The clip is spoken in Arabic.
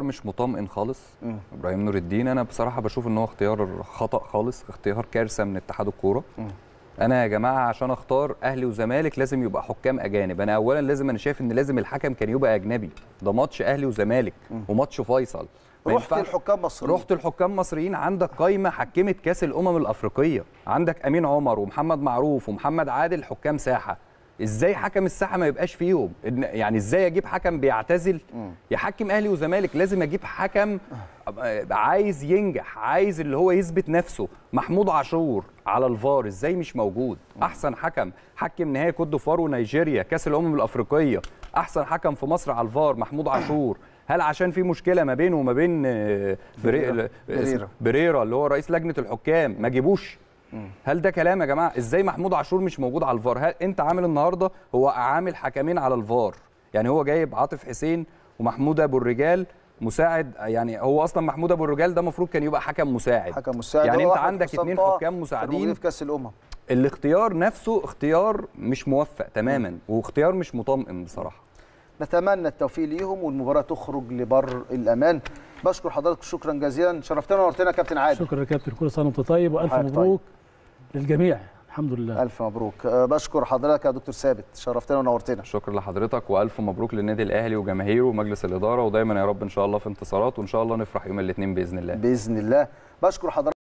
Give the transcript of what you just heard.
اختيار مش مطمئن خالص م. ابراهيم نور الدين انا بصراحه بشوف ان هو اختيار خطا خالص اختيار كارثه من اتحاد الكوره انا يا جماعه عشان اختار اهلي وزمالك لازم يبقى حكام اجانب انا اولا لازم انا شايف ان لازم الحكم كان يبقى اجنبي ده ماتش اهلي وزمالك وماتش فيصل رحت الحكام مصريين رحت الحكام مصريين عندك قايمه حكمت كاس الامم الافريقيه عندك امين عمر ومحمد معروف ومحمد عادل حكام ساحه ازاي حكم الساحه ما يبقاش فيهم يعني ازاي اجيب حكم بيعتزل يحكم اهلي وزمالك لازم اجيب حكم عايز ينجح عايز اللي هو يثبت نفسه محمود عاشور على الفار ازاي مش موجود احسن حكم حكم نهائي كوت ديفوار ونيجيريا كاس الامم الافريقيه احسن حكم في مصر على الفار محمود عاشور هل عشان في مشكله ما بينه وما بين آه، بريرا بريرا آه، اللي هو رئيس لجنه الحكام ما جيبوش هل ده كلام يا جماعه ازاي محمود عاشور مش موجود على الفار هل انت عامل النهارده هو عامل حكمين على الفار يعني هو جايب عاطف حسين ومحمود ابو الرجال مساعد يعني هو اصلا محمود ابو الرجال ده المفروض كان يبقى حكم مساعد حكم مساعد يعني انت عندك اثنين حكام مساعدين في كاس الامم الاختيار نفسه اختيار مش موفق تماما واختيار مش مطمئن بصراحه نتمنى التوفيق ليهم والمباراه تخرج لبر الامان بشكر حضرتك شكرا جزيلا شرفتنا ونورتنا كابتن عادل شكرا يا كابتن كل سنه وانت طيب والف طيب. مبروك طيب. للجميع الحمد لله الف مبروك أه، بشكر حضرتك يا دكتور ثابت شرفتنا ونورتنا شكرا لحضرتك والف مبروك للنادي الاهلي وجماهيره ومجلس الاداره ودايما يا رب ان شاء الله في انتصارات وان شاء الله نفرح يوم الاثنين باذن الله باذن الله بشكر حضرتك